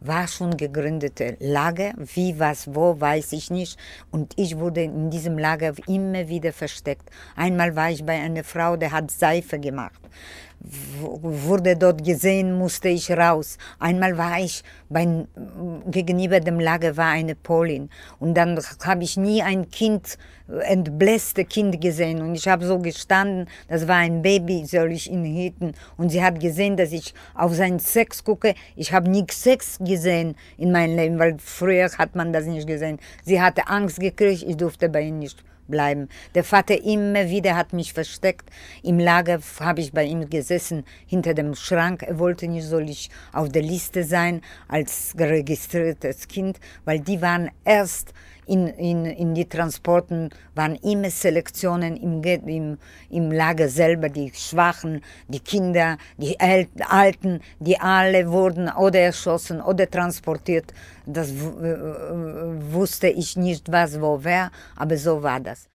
war schon gegründete Lager, wie, was, wo, weiß ich nicht. Und ich wurde in diesem Lager immer wieder versteckt. Einmal war ich bei einer Frau, die hat Seife gemacht wurde dort gesehen, musste ich raus. Einmal war ich bei, gegenüber dem Lager war eine Polin und dann habe ich nie ein Kind, äh, entblässte Kind gesehen und ich habe so gestanden, das war ein Baby, soll ich ihn hüten und sie hat gesehen, dass ich auf seinen Sex gucke. Ich habe nie Sex gesehen in meinem Leben, weil früher hat man das nicht gesehen. Sie hatte Angst gekriegt, ich durfte bei ihm nicht bleiben. Der Vater immer wieder hat mich versteckt. Im Lager habe ich bei ihm gesehen gesessen hinter dem Schrank. Er wollte nicht, soll ich auf der Liste sein als registriertes Kind, weil die waren erst in, in, in die Transporten, waren immer Selektionen im, im, im Lager selber, die Schwachen, die Kinder, die Alten, die alle wurden oder erschossen oder transportiert. Das wusste ich nicht, was wo wer, aber so war das.